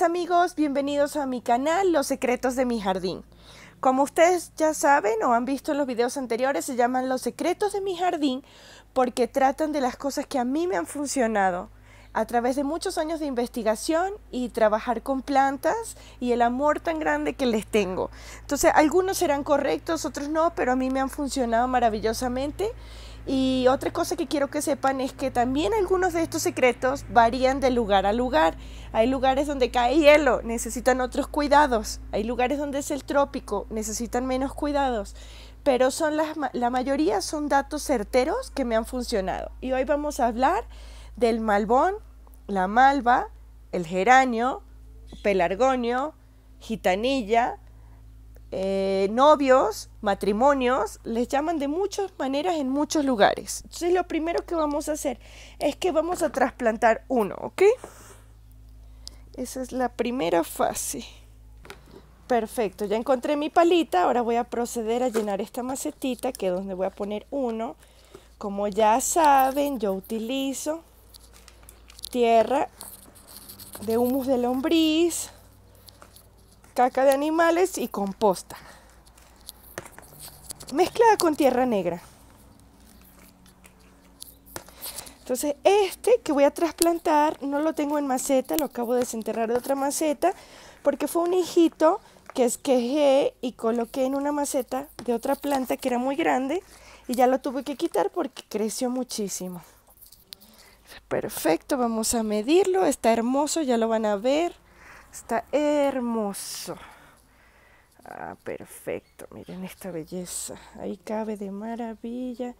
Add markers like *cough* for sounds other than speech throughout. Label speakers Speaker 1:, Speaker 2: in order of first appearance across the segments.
Speaker 1: Pues, amigos, bienvenidos a mi canal Los Secretos de mi Jardín. Como ustedes ya saben o han visto en los videos anteriores, se llaman Los Secretos de mi Jardín porque tratan de las cosas que a mí me han funcionado a través de muchos años de investigación y trabajar con plantas y el amor tan grande que les tengo. Entonces, algunos serán correctos, otros no, pero a mí me han funcionado maravillosamente y otra cosa que quiero que sepan es que también algunos de estos secretos varían de lugar a lugar. Hay lugares donde cae hielo, necesitan otros cuidados. Hay lugares donde es el trópico, necesitan menos cuidados. Pero son la mayoría son datos certeros que me han funcionado. Y hoy vamos a hablar del malbón, la malva, el geranio, pelargonio, gitanilla, eh, novios, matrimonios, les llaman de muchas maneras en muchos lugares. Entonces lo primero que vamos a hacer es que vamos a trasplantar uno, ¿ok? Esa es la primera fase. Perfecto, ya encontré mi palita, ahora voy a proceder a llenar esta macetita que es donde voy a poner uno. Como ya saben, yo utilizo tierra de humus de lombriz, caca de animales y composta. Mezclada con tierra negra. Entonces este que voy a trasplantar no lo tengo en maceta, lo acabo de desenterrar de otra maceta porque fue un hijito que esquejé y coloqué en una maceta de otra planta que era muy grande y ya lo tuve que quitar porque creció muchísimo. Perfecto, vamos a medirlo, está hermoso, ya lo van a ver. Está hermoso. Ah, perfecto. Miren esta belleza. Ahí cabe de maravilla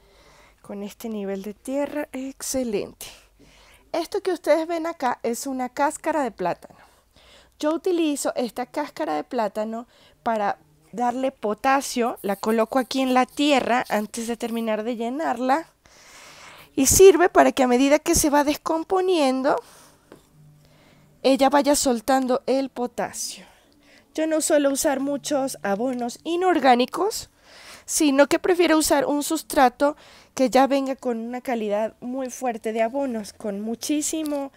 Speaker 1: con este nivel de tierra. Excelente. Esto que ustedes ven acá es una cáscara de plátano. Yo utilizo esta cáscara de plátano para darle potasio. La coloco aquí en la tierra antes de terminar de llenarla. Y sirve para que a medida que se va descomponiendo, ella vaya soltando el potasio. Yo no suelo usar muchos abonos inorgánicos, sino que prefiero usar un sustrato que ya venga con una calidad muy fuerte de abonos, con muchísimo,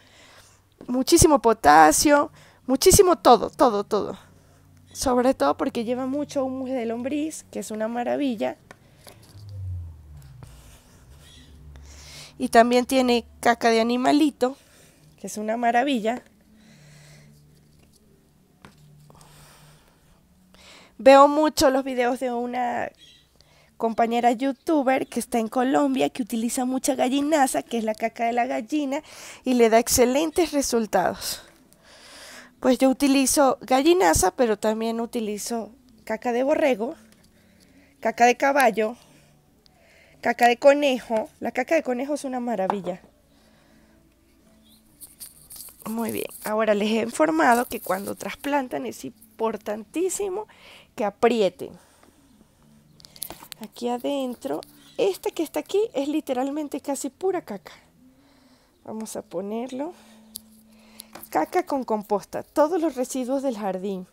Speaker 1: muchísimo potasio, muchísimo todo, todo, todo. Sobre todo porque lleva mucho humus de lombriz, que es una maravilla. Y también tiene caca de animalito, que es una maravilla. Veo mucho los videos de una compañera youtuber que está en Colombia, que utiliza mucha gallinaza, que es la caca de la gallina, y le da excelentes resultados. Pues yo utilizo gallinaza, pero también utilizo caca de borrego, caca de caballo, caca de conejo. La caca de conejo es una maravilla. Muy bien, ahora les he informado que cuando trasplantan es importantísimo que aprieten. Aquí adentro, esta que está aquí es literalmente casi pura caca. Vamos a ponerlo. Caca con composta, todos los residuos del jardín,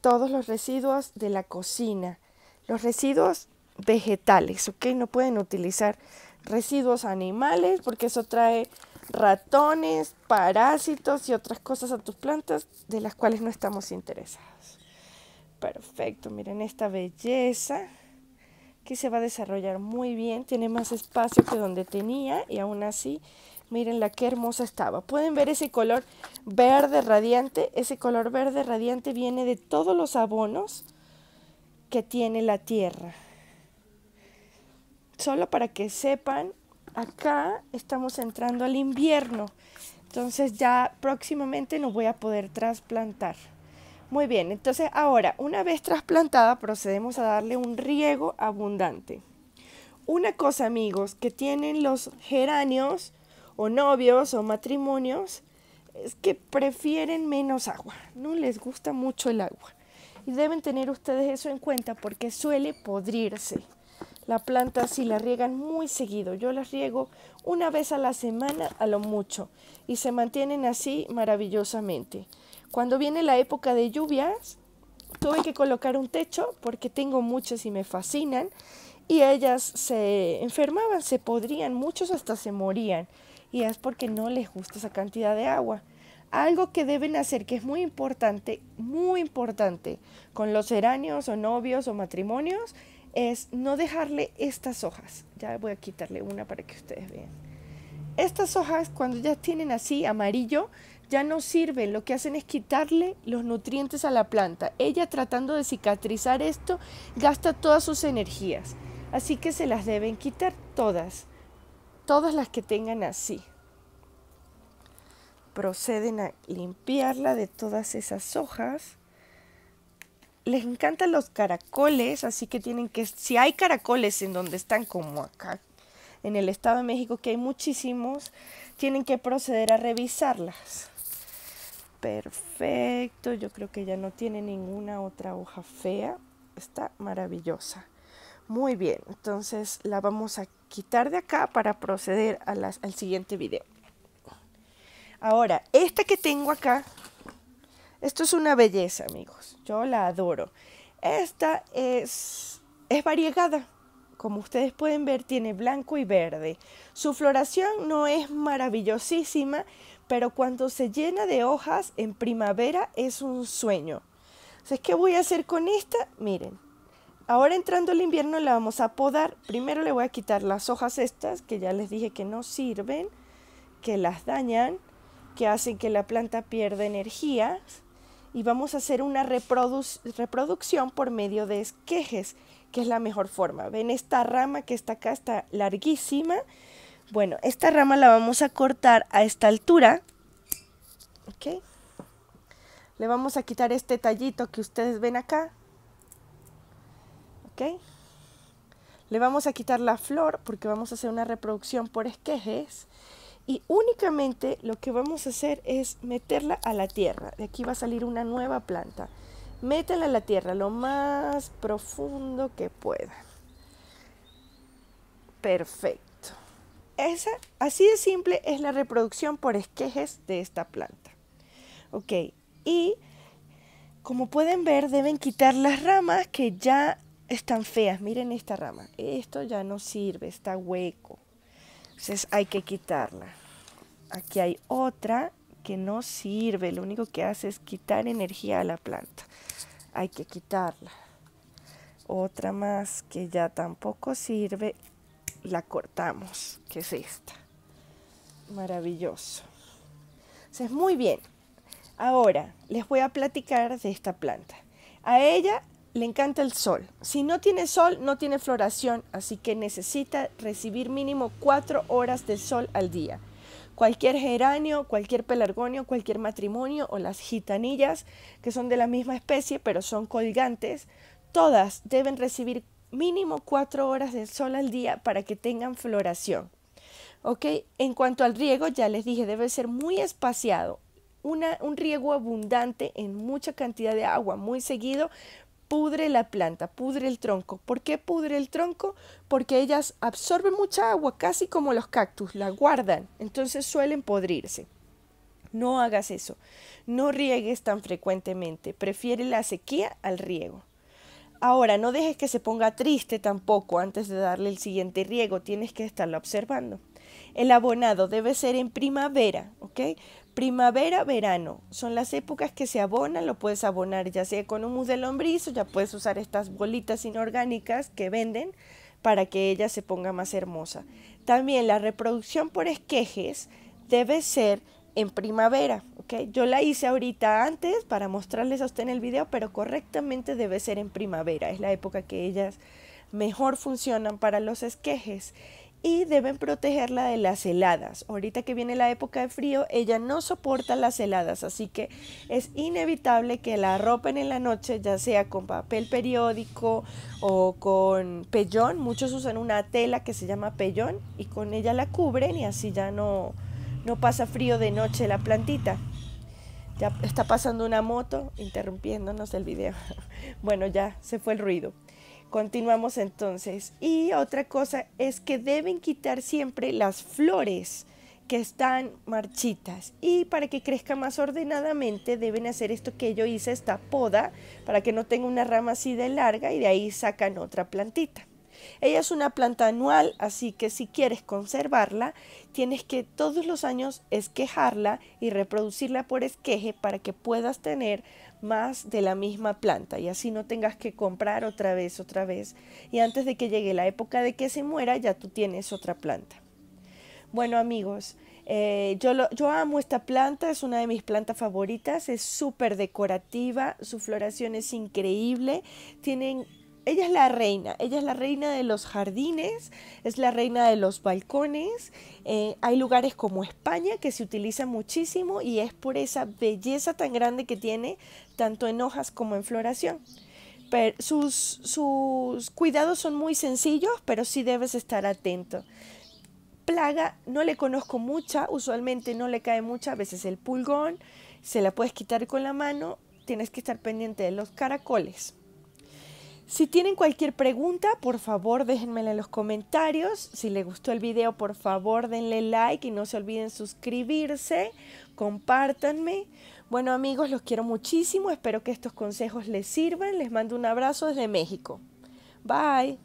Speaker 1: todos los residuos de la cocina, los residuos vegetales, No pueden utilizar residuos animales porque eso trae ratones, parásitos y otras cosas a tus plantas de las cuales no estamos interesados. Perfecto, miren esta belleza que se va a desarrollar muy bien, tiene más espacio que donde tenía y aún así, miren la que hermosa estaba. Pueden ver ese color verde radiante, ese color verde radiante viene de todos los abonos que tiene la tierra. Solo para que sepan, acá estamos entrando al invierno, entonces ya próximamente no voy a poder trasplantar. Muy bien, entonces ahora, una vez trasplantada, procedemos a darle un riego abundante. Una cosa, amigos, que tienen los geranios o novios o matrimonios es que prefieren menos agua, no les gusta mucho el agua. Y deben tener ustedes eso en cuenta porque suele podrirse. La planta si la riegan muy seguido, yo las riego una vez a la semana a lo mucho y se mantienen así maravillosamente. Cuando viene la época de lluvias, tuve que colocar un techo porque tengo muchas y me fascinan y ellas se enfermaban, se podrían, muchos hasta se morían y es porque no les gusta esa cantidad de agua. Algo que deben hacer que es muy importante, muy importante con los geranios o novios o matrimonios es no dejarle estas hojas. Ya voy a quitarle una para que ustedes vean. Estas hojas cuando ya tienen así amarillo, ya no sirven, lo que hacen es quitarle los nutrientes a la planta. Ella tratando de cicatrizar esto gasta todas sus energías, así que se las deben quitar todas, todas las que tengan así. Proceden a limpiarla de todas esas hojas. Les encantan los caracoles, así que tienen que, si hay caracoles en donde están como acá, en el Estado de México, que hay muchísimos, tienen que proceder a revisarlas perfecto. Yo creo que ya no tiene ninguna otra hoja fea. Está maravillosa. Muy bien, entonces la vamos a quitar de acá para proceder al siguiente video. Ahora, esta que tengo acá, esto es una belleza, amigos. Yo la adoro. Esta es, es variegada. Como ustedes pueden ver, tiene blanco y verde. Su floración no es maravillosísima, pero cuando se llena de hojas en primavera es un sueño. Entonces, ¿qué voy a hacer con esta? Miren, ahora entrando el invierno la vamos a podar. Primero le voy a quitar las hojas estas, que ya les dije que no sirven, que las dañan, que hacen que la planta pierda energía. Y vamos a hacer una reproducción por medio de esquejes, que es la mejor forma. Ven esta rama que está acá, está larguísima bueno, esta rama la vamos a cortar a esta altura. ¿Ok? Le vamos a quitar este tallito que ustedes ven acá. ¿Ok? Le vamos a quitar la flor porque vamos a hacer una reproducción por esquejes. Y únicamente lo que vamos a hacer es meterla a la tierra. De aquí va a salir una nueva planta. Métela a la tierra lo más profundo que pueda. Perfecto. Esa, así de simple es la reproducción por esquejes de esta planta. Ok, y como pueden ver deben quitar las ramas que ya están feas. Miren esta rama, esto ya no sirve, está hueco. Entonces hay que quitarla. Aquí hay otra que no sirve, lo único que hace es quitar energía a la planta. Hay que quitarla. Otra más que ya tampoco sirve, la cortamos, que es esta. Maravilloso. Entonces, muy bien. Ahora les voy a platicar de esta planta. A ella le encanta el sol. Si no tiene sol, no tiene floración, así que necesita recibir mínimo cuatro horas de sol al día. Cualquier geranio, cualquier pelargonio, cualquier matrimonio o las gitanillas, que son de la misma especie pero son colgantes, todas deben recibir mínimo cuatro horas de sol al día para que tengan floración. ¿Ok? En cuanto al riego, ya les dije, debe ser muy espaciado. Una, un riego abundante en mucha cantidad de agua, muy seguido, pudre la planta, pudre el tronco. ¿Por qué pudre el tronco? Porque ellas absorben mucha agua, casi como los cactus, la guardan, entonces suelen podrirse. No hagas eso, no riegues tan frecuentemente, prefiere la sequía al riego. Ahora, no dejes que se ponga triste tampoco antes de darle el siguiente riego, tienes que estarlo observando. El abonado debe ser en primavera, ¿ok? Primavera, verano, son las épocas que se abonan, lo puedes abonar ya sea con humus de lombriz ya puedes usar estas bolitas inorgánicas que venden para que ella se ponga más hermosa. También la reproducción por esquejes debe ser en primavera, ¿ok? Yo la hice ahorita antes para mostrarles a usted en el video, pero correctamente debe ser en primavera, es la época que ellas mejor funcionan para los esquejes y deben protegerla de las heladas. Ahorita que viene la época de frío, ella no soporta las heladas, así que es inevitable que la arropen en la noche, ya sea con papel periódico o con pellón. Muchos usan una tela que se llama pellón y con ella la cubren y así ya no, no pasa frío de noche la plantita. Ya está pasando una moto interrumpiéndonos el video. *laughs* bueno, ya se fue el ruido. Continuamos entonces. Y otra cosa es que deben quitar siempre las flores que están marchitas. Y para que crezca más ordenadamente deben hacer esto que yo hice, esta poda, para que no tenga una rama así de larga y de ahí sacan otra plantita. Ella es una planta anual, así que si quieres conservarla, tienes que todos los años esquejarla y reproducirla por esqueje para que puedas tener más de la misma planta y así no tengas que comprar otra vez, otra vez. Y antes de que llegue la época de que se muera, ya tú tienes otra planta. Bueno amigos, eh, yo, yo amo esta planta, es una de mis plantas favoritas, es súper decorativa, su floración es increíble, tienen ella es la reina, ella es la reina de los jardines, es la reina de los balcones. Eh, hay lugares como España que se utiliza muchísimo y es por esa belleza tan grande que tiene, tanto en hojas como en floración. sus, sus cuidados son muy sencillos, pero sí debes estar atento. Plaga, no le conozco mucha, usualmente no le cae mucha, a veces el pulgón, se la puedes quitar con la mano, tienes que estar pendiente de los caracoles. Si tienen cualquier pregunta, por favor déjenmela en los comentarios. Si les gustó el video, por favor denle like y no se olviden suscribirse, compartanme. Bueno amigos, los quiero muchísimo, espero que estos consejos les sirvan. Les mando un abrazo desde México. Bye.